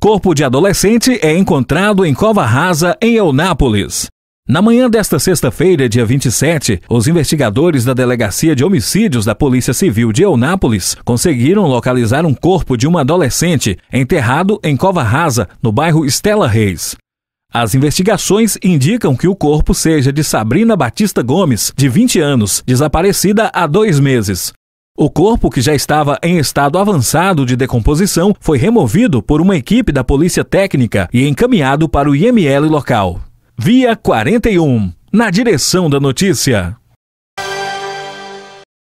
Corpo de adolescente é encontrado em cova rasa em Eunápolis. Na manhã desta sexta-feira, dia 27, os investigadores da Delegacia de Homicídios da Polícia Civil de Eunápolis conseguiram localizar um corpo de uma adolescente enterrado em cova rasa, no bairro Estela Reis. As investigações indicam que o corpo seja de Sabrina Batista Gomes, de 20 anos, desaparecida há dois meses. O corpo, que já estava em estado avançado de decomposição, foi removido por uma equipe da Polícia Técnica e encaminhado para o IML local. Via 41, na direção da notícia.